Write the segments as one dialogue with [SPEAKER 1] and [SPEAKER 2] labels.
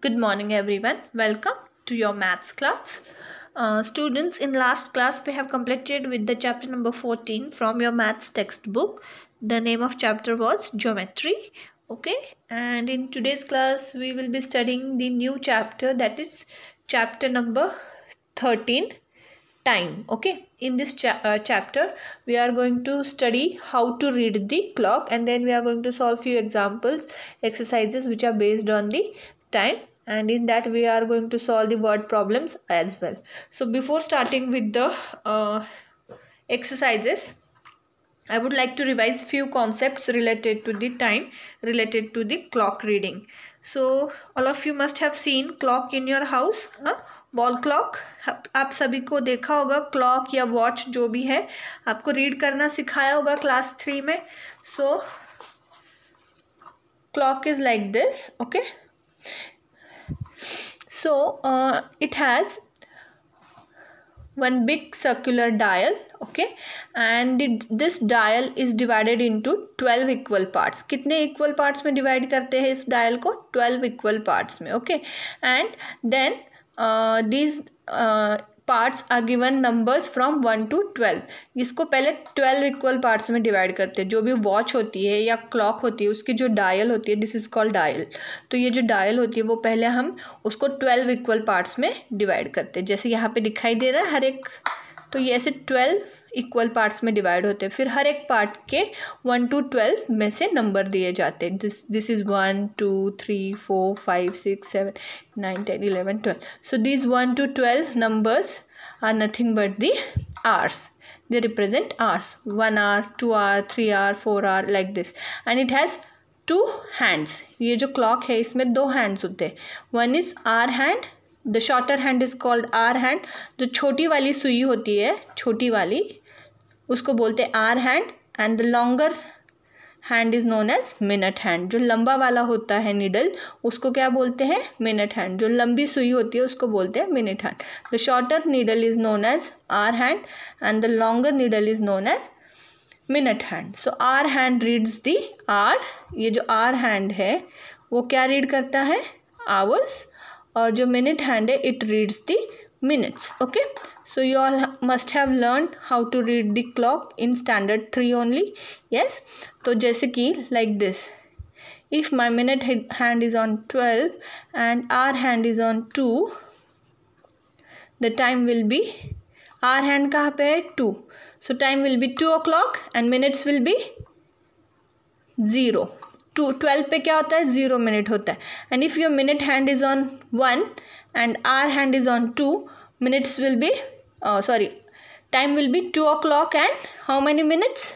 [SPEAKER 1] Good morning everyone. Welcome to your maths class. Uh, students, in last class we have completed with the chapter number 14 from your maths textbook. The name of chapter was geometry. Okay. And in today's class we will be studying the new chapter that is chapter number 13 time. Okay. In this cha uh, chapter we are going to study how to read the clock and then we are going to solve few examples exercises which are based on the time and in that we are going to solve the word problems as well so before starting with the uh, exercises i would like to revise few concepts related to the time related to the clock reading so all of you must have seen clock in your house huh? Wall clock आप सभी को देखा होगा clock या watch जो भी है आपको रीड करना सिखाया होगा क्लास थ्री में so clock is like this okay so uh, it has one big circular dial okay and it, this dial is divided into 12 equal parts kitne equal parts mein divide karte hai is dial ko 12 equal parts mein okay and then uh, these uh, parts are given numbers from one to twelve इसको पहले twelve equal parts में divide करते हैं जो भी watch होती है या क्लॉक होती है उसकी जो डायल होती है दिस इज़ कॉल्ड डायल तो ये जो डायल होती है वो पहले हम उसको ट्वेल्व इक्वल पार्ट्स में डिवाइड करते हैं जैसे यहाँ पर दिखाई दे रहा है हर एक तो ये ऐसे ट्वेल्व इक्वल पार्ट्स में डिवाइड होते हैं फिर हर एक पार्ट के वन टू ट्वेल्व में से नंबर दिए जाते हैं this this is one two three four five six seven nine ten eleven twelve so this one to twelve numbers are nothing but the hours they represent hours one hour two hour three hour four hour like this and it has two hands ये जो clock है इसमें दो hands होते हैं one is hour hand the shorter hand is called hour hand जो छोटी वाली सुई होती है छोटी वाली उसको बोलते हैं hour hand and the longer hand is known as minute hand जो लंबा वाला होता है निडल उसको क्या बोलते हैं मिनट हैंड जो लंबी सुई होती है उसको बोलते हैं minute hand the shorter needle is known as hour hand and the longer needle is known as minute hand so hour hand reads the hour ये जो आर हैंड है वो क्या रीड करता है आवर्स और जो मिनट हैंड है it reads the minutes okay so you all must have learn how to read the clock in standard three only yes तो जैसे कि like this if my minute hand is on twelve and hour hand is on two the time will be hour hand कहाँ पे है two so time will be two o'clock and minutes will be zero to twelve पे क्या होता है zero minute होता है and if your minute hand is on one and hour hand is on two minutes will be sorry time will be two o'clock and how many minutes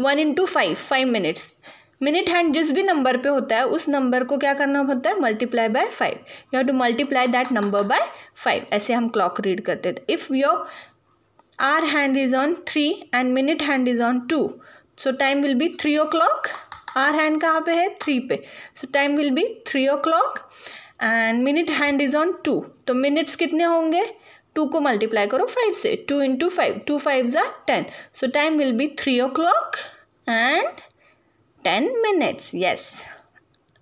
[SPEAKER 1] one into five five minutes minute hand जिस भी number पे होता है उस number को क्या करना होता है multiply by five you have to multiply that number by five ऐसे हम क्लॉक रीड करते थे if your hour hand is on three and minute hand is on two so time will be three o'clock hour hand कहाँ पे है three पे so time will be three o'clock and minute hand is on two तो minutes कितने होंगे two को multiply करो five से two into five two five ज़ा ten so time will be three o'clock and ten minutes yes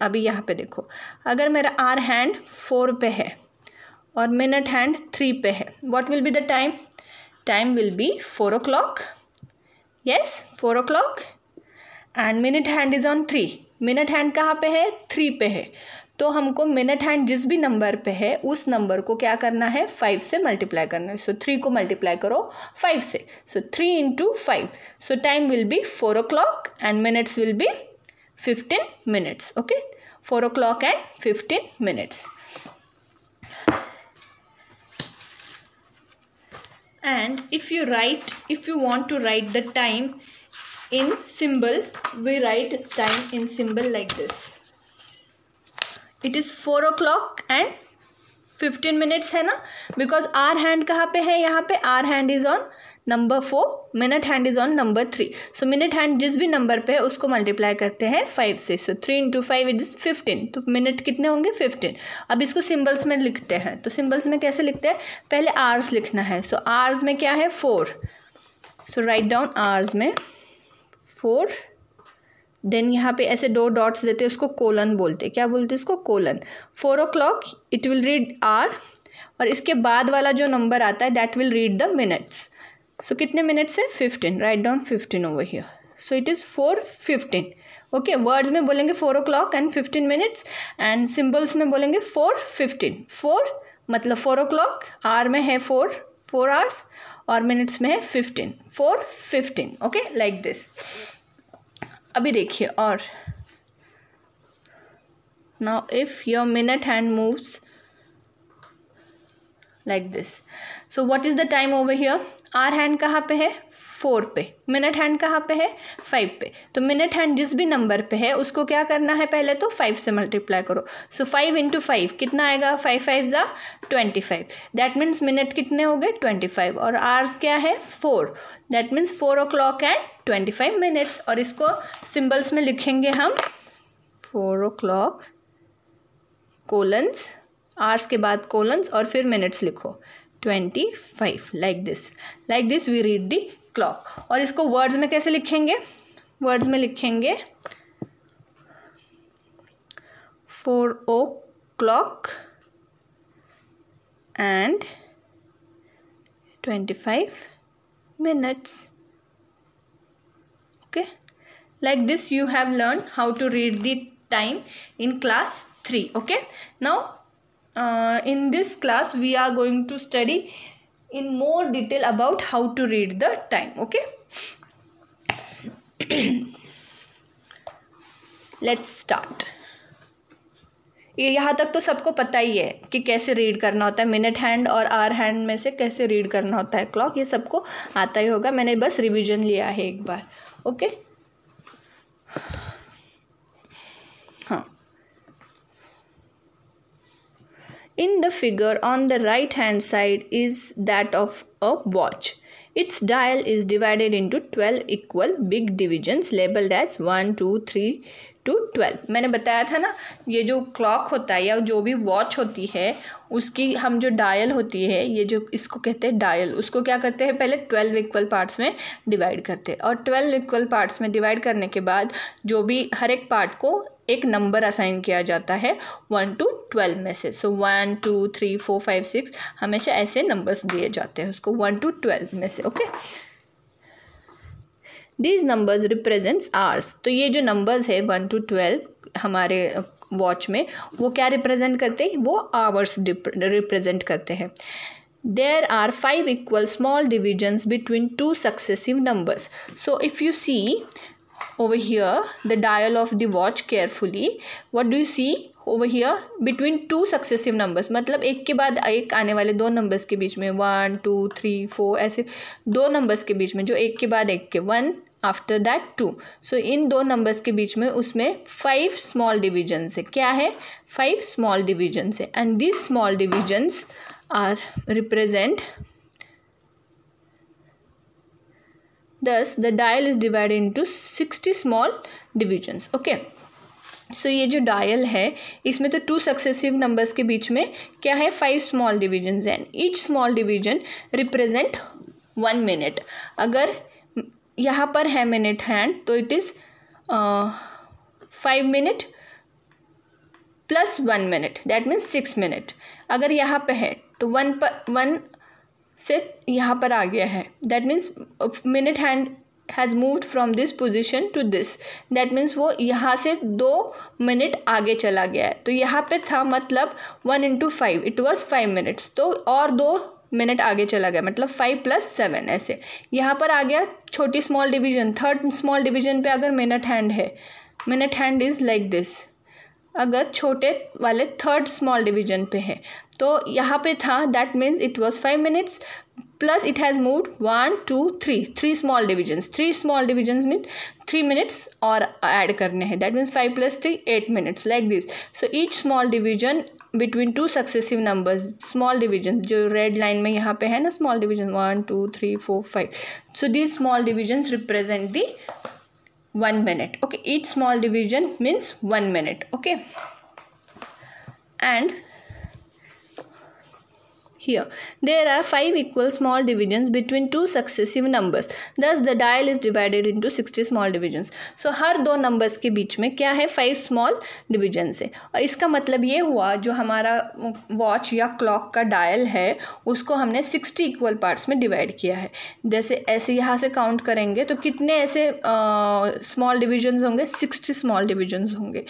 [SPEAKER 1] अभी यहाँ पे देखो अगर मेरा आर हैंड फोर पे है और मिनट हैंड थ्री पे है what will be the time time will be four o'clock yes four o'clock and minute hand is on three minute hand कहाँ पे है थ्री पे है तो हमको मिनट हैंड जिस भी नंबर पे है उस नंबर को क्या करना है फाइव से मल्टीप्लाई करना है सो थ्री को मल्टीप्लाई करो फाइव से so three into five so time will be four o'clock and minutes will be fifteen minutes okay four o'clock and fifteen minutes and if you write if you want to write the time in symbol we write time in symbol like this it is four o'clock and fifteen minutes है ना because are hand कहाँ पे है यहाँ पे hour hand is on number four minute hand is on number three so minute hand जिस भी number पे है उसको मल्टीप्लाई करते हैं फाइव से so three into five it is fifteen तो मिनट कितने होंगे फिफ्टीन अब इसको सिम्बल्स में लिखते हैं तो सिम्बल्स में कैसे लिखते हैं पहले आर्स लिखना है सो so, आर्स में क्या है four so write down hours में फोर देन यहाँ पे ऐसे दो डॉट्स देते हैं उसको कोलन बोलते हैं क्या बोलते हैं colon four o'clock it will read hour और इसके बाद वाला जो नंबर आता है that will read the minutes so कितने मिनट्स है fifteen write down fifteen over here so it is four fifteen okay words में बोलेंगे four o'clock and fifteen minutes and symbols में बोलेंगे फोर फिफ्टीन फोर मतलब four o'clock hour में है four four hours और minutes में है fifteen four fifteen okay like this अभी देखिए और now if your minute hand moves like this so what is the time over here hour hand कहाँ पे है फोर पे मिनट हैंड कहाँ पे है फाइव पे तो मिनट हैंड जिस भी नंबर पे है उसको क्या करना है पहले तो फाइव से मल्टीप्लाई करो सो फाइव इंटू फाइव कितना आएगा फाइव फाइव ज़ा twenty five that means minute कितने हो गए ट्वेंटी फाइव और आर्स क्या है four that means four o'clock and twenty five minutes और इसको सिम्बल्स में लिखेंगे हम four o'clock colons hours के बाद कोलन्स और फिर मिनट्स लिखो twenty five like this like this we read the clock और इसको वर्ड्स में कैसे लिखेंगे वर्ड्स में लिखेंगे four o'clock and twenty five minutes okay like this you have learn how to read the time in class three okay now in this class we are going to study in more detail about how to read the time okay let's start ये यहाँ तक तो सबको पता ही है कि कैसे read करना होता है मिनट हैंड और आर हैंड में से कैसे रीड करना होता है क्लॉक ये सबको आता ही होगा मैंने बस रिवीजन लिया है एक बार okay okay? in the figure on the right hand side is that of a watch. Its dial is divided into 12 equal big divisions labeled as 1, 2, 3, to twelve मैंने बताया था ना ये जो क्लॉक होता है या जो भी वॉच होती है उसकी हम जो डायल होती है ये जो इसको कहते हैं डायल उसको क्या करते हैं पहले ट्वेल्व इक्वल पार्ट्स में डिवाइड करते हैं और ट्वेल्व इक्वल पार्ट्स में डिवाइड करने के बाद जो भी हर एक पार्ट को एक नंबर असाइन किया जाता है वन टू ट्वेल्व में से so one two three four five six हमेशा ऐसे नंबर्स दिए जाते हैं उसको वन टू ट्वेल्व में से okay okay? These numbers represents hours तो ये जो नंबर्स है वन टू ट्वेल्व हमारे वॉच uh, में वो क्या रिप्रेजेंट करते हैं वो आवर्स रिप्रेजेंट करते हैं there are five equal small divisions between two successive numbers so if you see over here the dial of the watch carefully what do you see over here between two successive numbers मतलब एक के बाद एक आने वाले दो numbers के बीच में वन टू थ्री फोर ऐसे दो नंबर्स के बीच में जो एक के बाद एक के one after that two so इन दो नंबर्स के बीच में उसमें फाइव स्मॉल डिविजन्स है क्या है फाइव स्मॉल डिविजन्स है and this small divisions are represent thus the dial is divided into sixty small divisions okay so so, ये जो डायल है इसमें तो टू सक्सेसिव नंबर्स के बीच में क्या है five small divisions and each small division represent one minute अगर यहाँ पर है मिनट हैंड तो it is five minute plus one minute that means six minute अगर यहाँ पे है तो वन पर वन से यहाँ पर आ गया है that means minute hand has moved from this position to this that means वो यहाँ से दो मिनट आगे चला गया है तो यहाँ पे था मतलब one into five it was five minutes तो और दो मिनट आगे चला गया मतलब फाइव प्लस सेवन ऐसे यहाँ पर आ गया छोटी small division third small division पे अगर मिनट हैंड है minute hand is like this अगर छोटे वाले थर्ड स्मॉल डिवीजन पे है तो यहाँ पे था that means it was five minutes plus it has move one two three three small divisions three small divisions mean three minutes और ऐड करने हैं that means five plus three eight minutes like this so each small division between two successive numbers small division जो red line में यहाँ पे है ना small division one two three four five so these small divisions represent the 1 minute okay each small division means 1 minute okay and here. There are five equal small divisions between two successive numbers. Thus the dial is divided into 60 small divisions. So har do numbers ke beech mein kya hai five small divisions hai aur iska matlab ye hua jo hamara watch ya clock ka dial hai usko humne 60 equal parts mein divide kiya hai jaise aise yahan se count करेंगे तो कितने ऐसे small uh, divisions होंगे 60 small divisions होंगे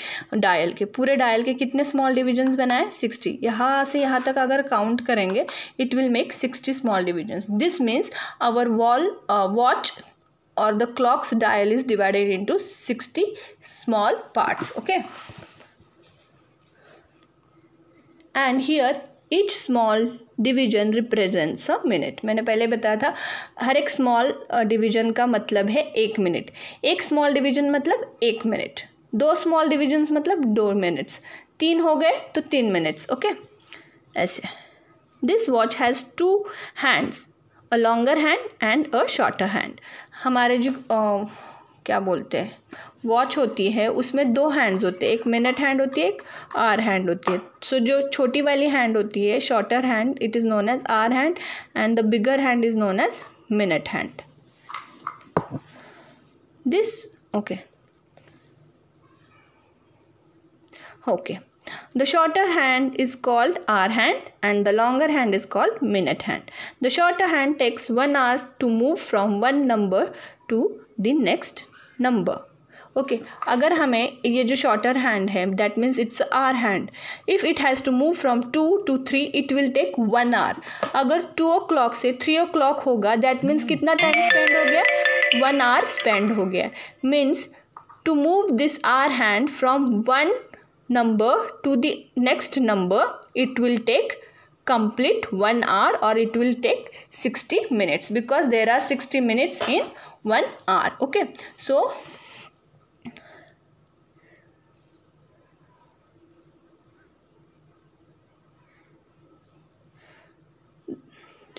[SPEAKER 1] dial के पूरे dial के कितने स्मॉल डिविजन्स बनाए 60 यहाँ से यहाँ तक अगर काउंट करेंगे करेंगे it will make sixty small divisions this means our wall watch और the clock's dial is divided into sixty small parts okay and here each small division represents a minute मैंने पहले बताया था हर एक स्मॉल डिवीजन uh, का मतलब है एक मिनट एक स्मॉल डिवीजन मतलब एक मिनट दो स्मॉल डिविजन्स मतलब दो मिनट्स तीन हो गए तो तीन मिनट्स ओके ऐसे this watch has two hands a longer hand and a shorter hand हमारे जो आ, क्या बोलते हैं वॉच होती है उसमें दो हैंड्स होते हैं एक मिनट हैंड होती है एक आर हैंड होती है सो so, जो छोटी वाली हैंड होती है shorter hand it is known as hour hand and the bigger hand is known as minute hand this okay okay The shorter hand is called hour hand and the longer hand is called minute hand. The shorter hand takes one hour to move from one number to the next number. Okay okay, अगर हमें ये जो shorter hand है that means it's hour hand if it has to move from two to three it will take one hour अगर two o'clock से three o'clock होगा that means कितना time spend हो गया one hour spend हो गया means to move this hour hand from one number to the next number it will take complete 1 hour or it will take 60 minutes because there are 60 minutes in 1 hour okay so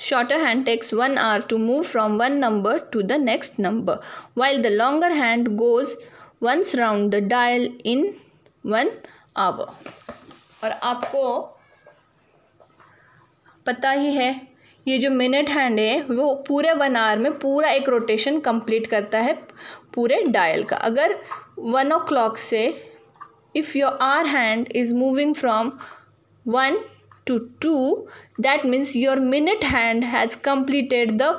[SPEAKER 1] Shorter hand takes 1 hour to move from one number to the next number while the longer hand goes once round the dial in 1 अब और आपको पता ही है ये जो minute hand है वो पूरे वन आवर में पूरा एक रोटेशन कंप्लीट करता है पूरे डायल का अगर वन ओ क्लॉक से if your hour hand is moving from one to two that means your minute hand has completed the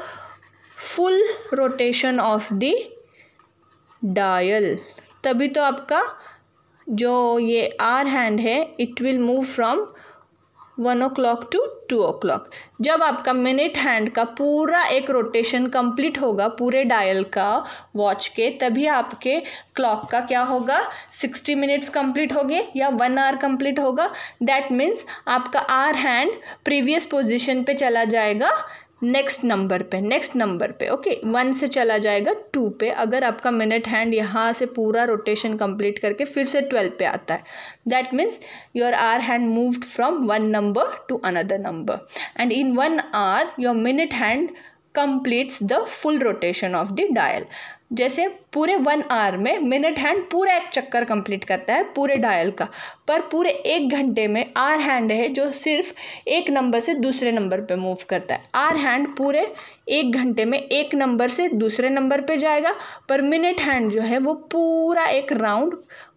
[SPEAKER 1] full rotation of the dial तभी तो आपका जो ये आर हैंड है it will move from one o'clock to two o'clock जब आपका minute hand का पूरा एक रोटेशन कंप्लीट होगा पूरे डायल का वॉच के तभी आपके क्लॉक का क्या होगा सिक्सटी मिनट्स कंप्लीट होगे या वन आवर कंप्लीट होगा दैट मीन्स आपका आर हैंड प्रीवियस पोजिशन पे चला जाएगा नेक्स्ट नंबर पे नेक्स्ट नंबर पे ओके वन से चला जाएगा टू पे अगर आपका मिनट हैंड यहाँ से पूरा रोटेशन कंप्लीट करके फिर से ट्वेल्व पे आता है that means your hour hand moved from one number to another number and in one hour your minute hand completes the full rotation of the dial जैसे पूरे वन आवर में minute hand पूरा एक चक्कर complete करता है पूरे dial का पर पूरे एक घंटे में आर हैंड है जो सिर्फ एक नंबर से दूसरे नंबर पे मूव करता है आर हैंड पूरे एक घंटे में एक नंबर से दूसरे नंबर पे जाएगा पर मिनट हैंड जो है वो पूरा एक राउंड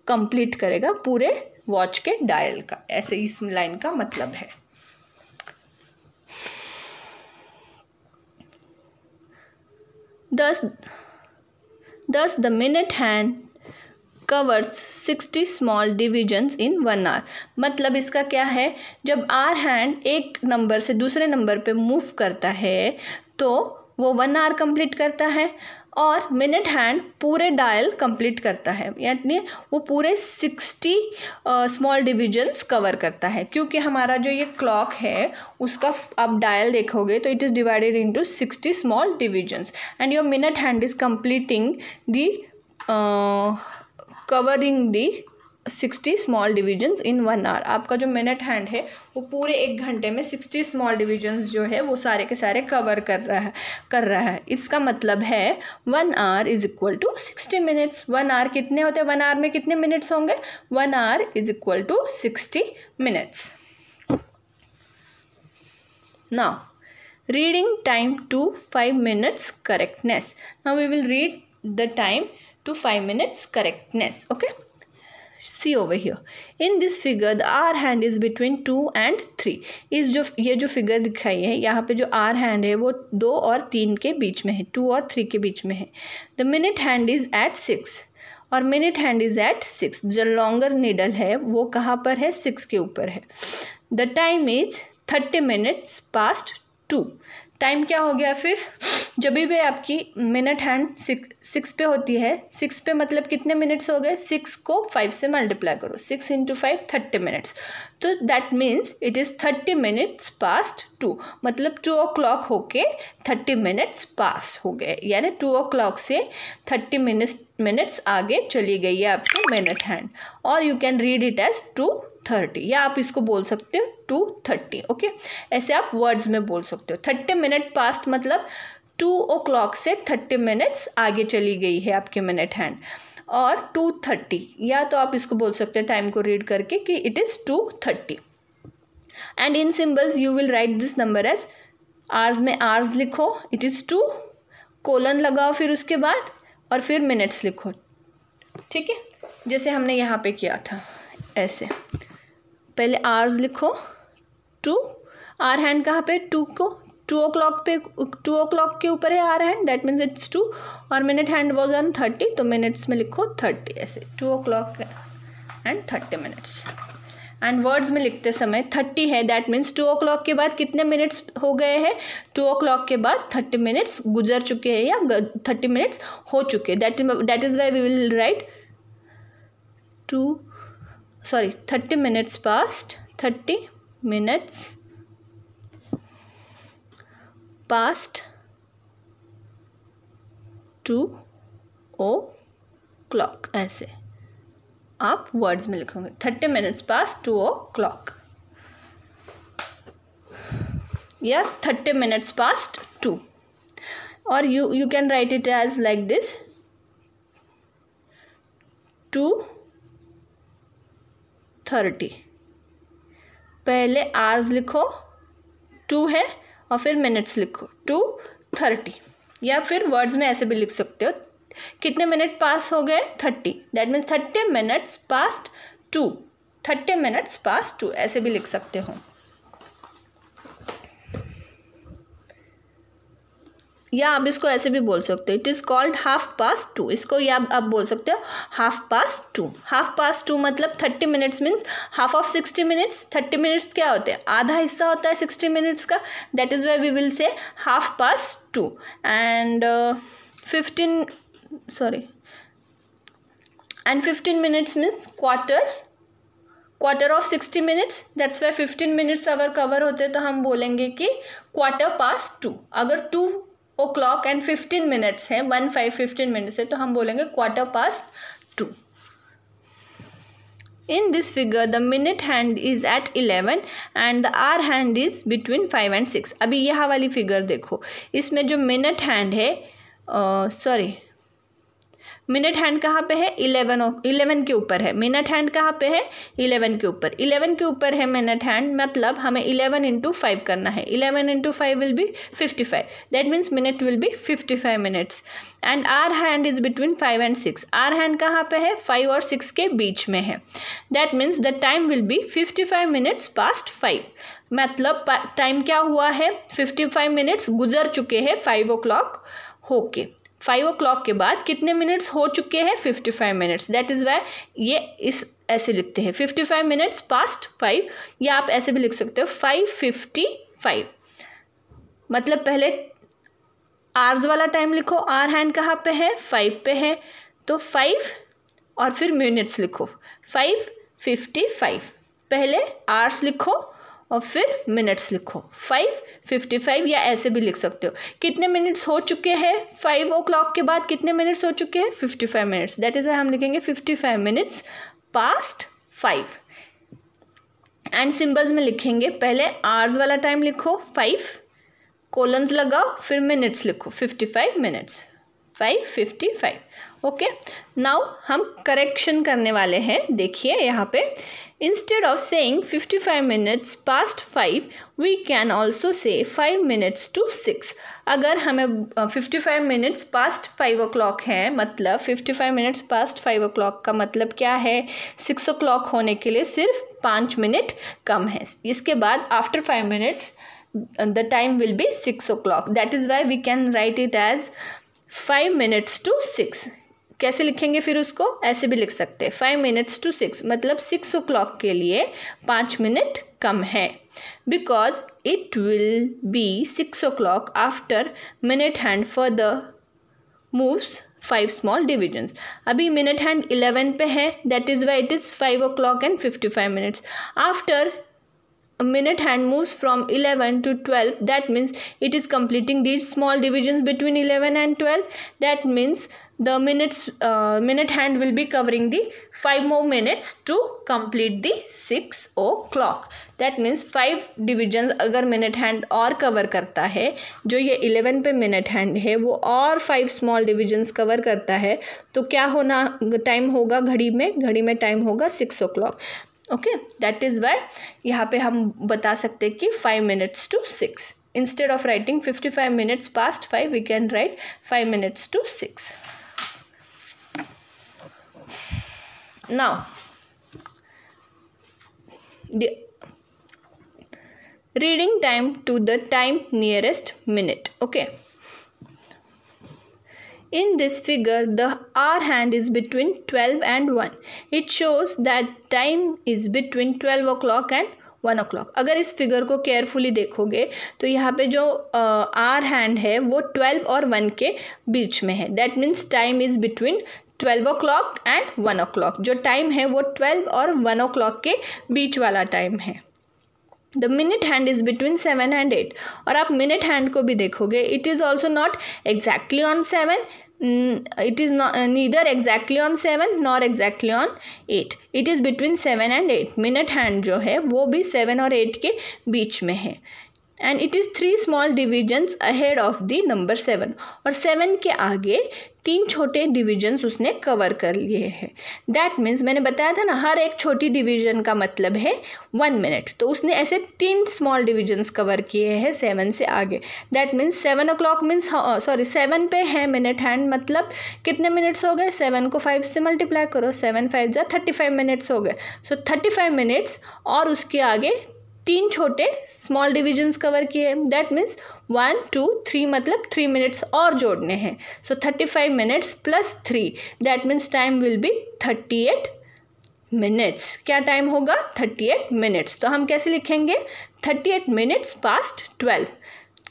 [SPEAKER 1] कंप्लीट करेगा पूरे वॉच के डायल का ऐसे इस लाइन का मतलब है Thus, thus the minute hand covers sixty small divisions in one hour मतलब इसका क्या है जब आर हैंड एक नंबर से दूसरे नंबर पे मूव करता है तो वो वन आर कंप्लीट करता है और मिनट हैंड पूरे डायल कंप्लीट करता है यानी वो पूरे सिक्सटी स्मॉल डिविजन्स कवर करता है क्योंकि हमारा जो ये क्लॉक है उसका आप डायल देखोगे तो it is divided into sixty small divisions and your minute hand is completing the covering the sixty small divisions in one hour आपका जो मिनट हैंड है वो पूरे एक घंटे में सिक्सटी स्मॉल डिविजन्स जो है वो सारे के सारे कवर कर रहा है कर रहा है इसका मतलब है one hour is equal to sixty minutes one hour कितने होते हैं वन आवर में कितने मिनट्स होंगे one hour is equal to sixty minutes ना reading time to five minutes correctness now we will read the time to five minutes correctness okay see over here in this figure the hour hand is between two and three इस जो ये जो figure दिखाई है यहाँ पे जो are hand है वो दो और तीन के बीच में है टू और थ्री के बीच में है the minute hand is at six और minute hand is at six जो लॉन्गर निडल है वो कहाँ पर है सिक्स के ऊपर है the time is thirty minutes past two time क्या हो गया फिर जब भी आपकी मिनट हैंड सिक्स सिक्स पे होती है सिक्स पे मतलब कितने मिनट्स हो गए सिक्स को फाइव से मल्टीप्लाई करो six into five thirty minutes तो that means it is thirty minutes past two मतलब टू ओ क्लॉक होके थर्टी मिनट्स पास हो गए यानी टू ओ क्लॉक से थर्टी मिनट्स मिनट्स आगे चली गई है आपकी मिनट हैंड और you can read it as two thirty या आप इसको बोल सकते हो टू थर्टी ओके ऐसे आप वर्ड्स में बोल सकते हो थर्टी मिनट पास्ट मतलब टू ओ क्लॉक से थर्टी मिनट्स आगे चली गई है आपकी मिनट हैंड और टू थर्टी या तो आप इसको बोल सकते हो टाइम को रीड करके कि it is two thirty and in symbols you will write this number as hours में आर्स लिखो इट इज़ टू कोलन लगाओ फिर उसके बाद और फिर मिनट्स लिखो ठीक है जैसे हमने यहाँ पे किया था ऐसे पहले आर्स लिखो टू आर हैंड कहाँ पे टू को टू ओ क्लॉक पे टू ओ क्लॉक के ऊपर है hour hand that means it's two और minute hand was on thirty तो मिनट्स में लिखो थर्टी ऐसे two o'clock and thirty minutes and words में लिखते समय थर्टी है that means two o'clock के बाद कितने मिनट्स हो गए हैं टू ओ क्लॉक के बाद थर्टी मिनट्स गुजर चुके हैं या थर्टी मिनट्स हो चुके that that is why we will write two sorry thirty minutes past thirty minutes past two o'clock ऐसे आप वर्ड्स में लिखोगे thirty minutes past two o'clock या थर्टी मिनट्स पास्ट टू और you you can write it as like this two thirty पहले hours लिखो two है और फिर मिनट्स लिखो टू थर्टी या फिर वर्ड्स में ऐसे भी लिख सकते हो कितने मिनट पास हो गए thirty that means thirty minutes past two thirty minutes past two ऐसे भी लिख सकते हो या आप इसको ऐसे भी बोल सकते हो it is called half past two इसको या आप बोल सकते हो half past two half past two मतलब thirty minutes means half of sixty minutes thirty minutes क्या होते हैं आधा हिस्सा होता है सिक्सटी मिनट्स का that is why we will say half past two and fifteen sorry and 15 minutes means quarter quarter of sixty minutes that's why fifteen minutes अगर cover होते तो हम बोलेंगे कि क्वार्टर पास टू अगर two o'clock and fifteen minutes हैं one five fifteen minutes है तो हम बोलेंगे quarter past two in this figure the minute hand is at eleven and the hour hand is between five and six अभी यह वाली figure देखो इसमें जो मिनट हैंड है सॉरी मिनट हैंड कहाँ पे है इलेवन इलेवन के ऊपर है मिनट हैंड कहाँ पे है इलेवन के ऊपर इलेवन के ऊपर है मिनट हैंड मतलब हमें इलेवन इंटू फाइव करना है eleven into five will be fifty five that means minute will be fifty five minutes and hour hand is between five and six hour hand कहाँ पे है फाइव और six के बीच में है that means the time will be fifty five minutes past five मतलब time क्या हुआ है फिफ्टी फाइव मिनट्स गुजर चुके हैं फाइव ओ क्लॉक होके फाइव ओ के बाद कितने मिनट्स हो चुके हैं fifty five minutes that is why ये इस ऐसे लिखते हैं fifty five minutes past five या आप ऐसे भी लिख सकते हो फाइव फिफ्टी फाइव मतलब पहले आर्स वाला टाइम लिखो आर हैंड कहाँ पे है फाइव पे है तो फाइव और फिर मिनट्स लिखो फाइव फिफ्टी फाइव पहले आर्स लिखो और फिर मिनट्स लिखो फाइव फिफ्टी फाइव या ऐसे भी लिख सकते हो कितने मिनट्स हो चुके हैं फाइव ओ क्लॉक के बाद कितने मिनट्स हो चुके हैं fifty five minutes that is why हम लिखेंगे fifty five minutes past five and symbols में लिखेंगे पहले आवर्स वाला टाइम लिखो फाइव कोलन्स लगाओ फिर मिनट्स लिखो fifty five minutes five fifty five okay now हम करेक्शन करने वाले हैं देखिए यहाँ पे instead of saying 55 minutes past five we can also say five minutes to six अगर हमें 55 minutes past five o'clock है मतलब 55 minutes past five o'clock का मतलब क्या है सिक्स ओ क्लॉक होने के लिए सिर्फ पाँच मिनट कम है इसके बाद after five minutes the time will be six o'clock that is why we can write it as five minutes to six कैसे लिखेंगे फिर उसको ऐसे भी लिख सकते हैं फाइव मिनट्स टू सिक्स मतलब सिक्स ओ क्लॉक के लिए पाँच मिनट कम है because it will be six o'clock after minute hand further moves five small divisions अभी मिनट हैंड इलेवन पे है that is why it is five o'clock and fifty five minutes after minute hand moves from 11 to 12 that means it is completing these small divisions between 11 and 12 that means the minutes uh, minute hand will be covering the five more minutes to complete the 6 o'clock that means five divisions agar minute hand और cover karta hai jo ye 11 pe minute hand hai wo aur five small divisions cover karta hai to kya hona time hoga ghadi mein ghadi mein time hoga 6 o'clock okay that is why यहाँ पे हम बता सकते हैं कि five minutes to six instead of writing fifty five minutes past five we can write five minutes to six now reading time to the time nearest minute okay In this figure, the hour hand is between 12 and 1. It shows that time is between 12 o'clock and one o अगर इस figure को carefully देखोगे तो यहाँ पे जो are uh, hand है वो ट्वेल्व और वन के बीच में है that means time is between twelve o'clock and one o'clock जो टाइम है वो ट्वेल्व और वन ओ क्लॉक के बीच वाला टाइम है the minute hand is between seven and eight और आप मिनट हैंड को भी देखोगे it is also not exactly on seven it is no neither exactly on seven nor exactly on eight it is between seven and eight minute hand जो है वो भी seven और एट के बीच में है and it is three small divisions ahead of the number seven और सेवन के आगे तीन छोटे डिविजन्स उसने कवर कर लिए हैं दैट मीन्स मैंने बताया था ना हर एक छोटी डिवीजन का मतलब है वन मिनट तो उसने ऐसे तीन स्मॉल डिविजन्स कवर किए हैं सेवन से आगे that means seven o'clock means sorry seven पे है मिनट हैंड मतलब कितने मिनट्स हो गए सेवन को फाइव से मल्टीप्लाई करो seven five are thirty five minutes हो गए सो थर्टी फाइव मिनट्स और उसके आगे तीन छोटे स्मॉल डिविजन्स कवर किए हैं that means one two three मतलब थ्री मिनट्स और जोड़ने हैं so thirty five minutes plus three that means time will be thirty eight minutes क्या टाइम होगा थर्टी एट मिनट्स तो हम कैसे लिखेंगे thirty eight minutes past twelve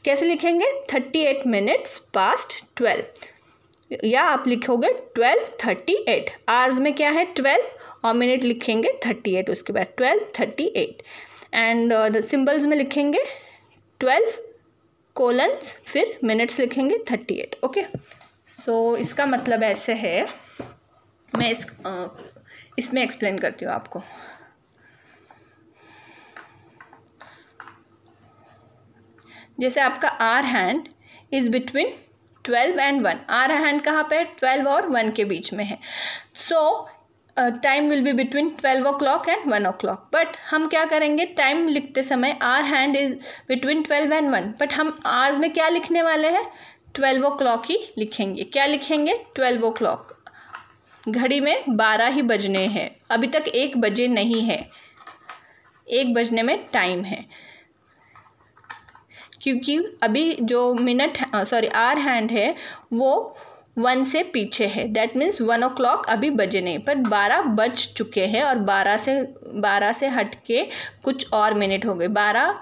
[SPEAKER 1] कैसे लिखेंगे thirty eight minutes past twelve या आप लिखोगे ट्वेल्व थर्टी एट आवर्स में क्या है ट्वेल्व और मिनट लिखेंगे थर्टी एट उसके बाद twelve thirty eight and symbols uh, में लिखेंगे ट्वेल्व कोलन्स फिर मिनट्स लिखेंगे थर्टी एट ओके सो इसका मतलब ऐसे है मैं इस uh, इसमें एक्सप्लेन करती हूँ आपको जैसे आपका hour hand is between twelve and one hour hand कहाँ पे ट्वेल्व और वन के बीच में है so so, time will be between twelve o'clock and one o'clock but हम क्या करेंगे टाइम लिखते समय hour hand is between twelve and one but हम आर्स में क्या लिखने वाले हैं ट्वेल्व ओ क्लॉक ही लिखेंगे क्या लिखेंगे ट्वेल्व ओ क्लॉक घड़ी में बारह ही बजने हैं अभी तक एक बजे नहीं है एक बजने में टाइम है क्योंकि अभी जो मिनट सॉरी आर हैंड है वो वन से पीछे है that means one o'clock अभी बजे नहीं पर बारह बज चुके हैं और बारह से बारह से हट के कुछ और मिनट हो गए बारह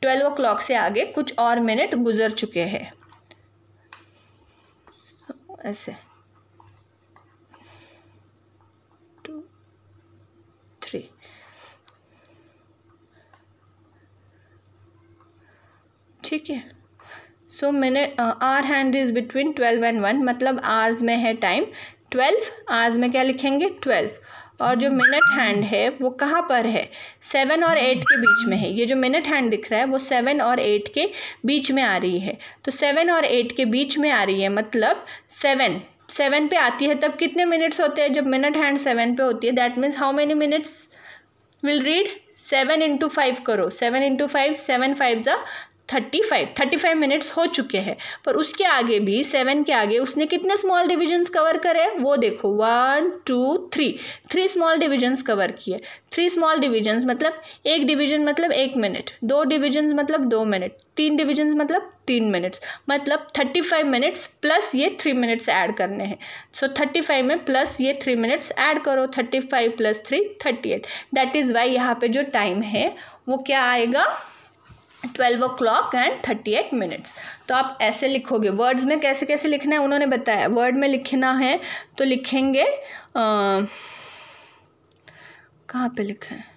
[SPEAKER 1] ट्वेल्व ओ क्लॉक से आगे कुछ और मिनट गुजर चुके हैं ऐसे टू थ्री ठीक है so minute hour hand is between twelve and one मतलब आर्स में है टाइम ट्वेल्व आर्स में क्या लिखेंगे ट्वेल्व और जो मिनट हैंड है वो कहाँ पर है सेवन और एट के बीच में है ये जो मिनट हैंड दिख रहा है वो सेवन और एट के बीच में आ रही है तो सेवन और एट के बीच में आ रही है मतलब सेवन सेवन पे आती है तब कितने मिनट्स होते हैं जब मिनट हैंड सेवन पे होती है that means how many minutes will read seven into five करो seven into five seven five are thirty five thirty five minutes हो चुके हैं पर उसके आगे भी सेवन के आगे उसने कितने स्मॉल डिविजन्स कवर करे वो देखो one two three three small divisions cover किए थ्री स्मॉल डिविजन्स मतलब एक डिवीजन मतलब एक मिनट दो डिविजन्स मतलब दो मिनट तीन डिविजन्स मतलब तीन मिनट्स मतलब थर्टी फाइव मिनट्स प्लस ये थ्री मिनट्स ऐड करने हैं सो थर्टी फाइव में प्लस ये थ्री मिनट्स ऐड करो thirty five plus three thirty eight that is why यहाँ पे जो टाइम है वो क्या आएगा twelve o'clock and thirty eight minutes तो आप ऐसे लिखोगे वर्ड्स में कैसे कैसे लिखना है उन्होंने बताया वर्ड में लिखना है तो लिखेंगे कहाँ पे लिखा है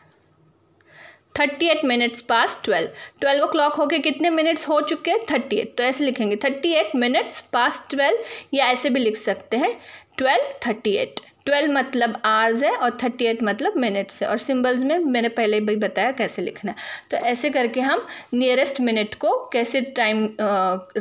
[SPEAKER 1] thirty eight minutes past twelve twelve o'clock होके कितने मिनट्स हो चुके हैं थर्टी एट तो ऐसे लिखेंगे thirty eight minutes past twelve या ऐसे भी लिख सकते हैं ट्वेल्व थर्टी एट ट्वेल्व मतलब आवर्स है और थर्टी एट मतलब मिनट्स है और सिम्बल्स में मैंने पहले भी बताया कैसे लिखना है तो ऐसे करके हम नियरेस्ट मिनट को कैसे टाइम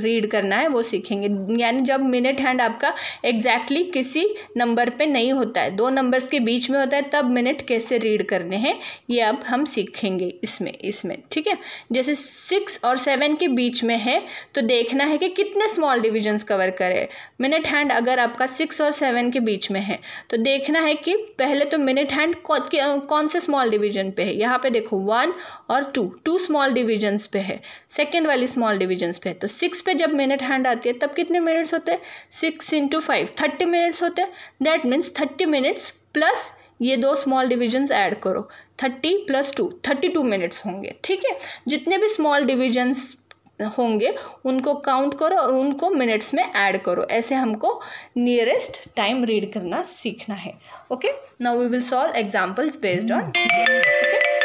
[SPEAKER 1] रीड करना है वो सीखेंगे यानी जब मिनट हैंड आपका एग्जैक्टली exactly किसी नंबर पे नहीं होता है दो नंबर्स के बीच में होता है तब मिनट कैसे रीड करने हैं ये अब हम सीखेंगे इसमें इसमें ठीक है जैसे सिक्स और सेवन के बीच में है तो देखना है कि कितने स्मॉल डिविजन्स कवर करें मिनट हैंड अगर आपका सिक्स और सेवन के बीच में है तो तो देखना है कि पहले तो मिनट हैंड कौन से स्मॉल डिवीजन पे है यहाँ पे देखो वन और टू टू स्मॉल डिवीजन्स पे है सेकेंड वाली स्मॉल डिवीजन्स पे है तो सिक्स पे जब मिनट हैंड आती है तब कितने मिनट्स होते हैं six into five thirty minutes होते हैं that means thirty minutes plus ये दो स्मॉल डिविजन्स ऐड करो thirty plus two thirty two minutes होंगे ठीक है जितने भी स्मॉल डिविजन्स होंगे उनको काउंट करो और उनको मिनट्स में ऐड करो ऐसे हमको नियरेस्ट टाइम रीड करना सीखना है okay now we will solve examples based on okay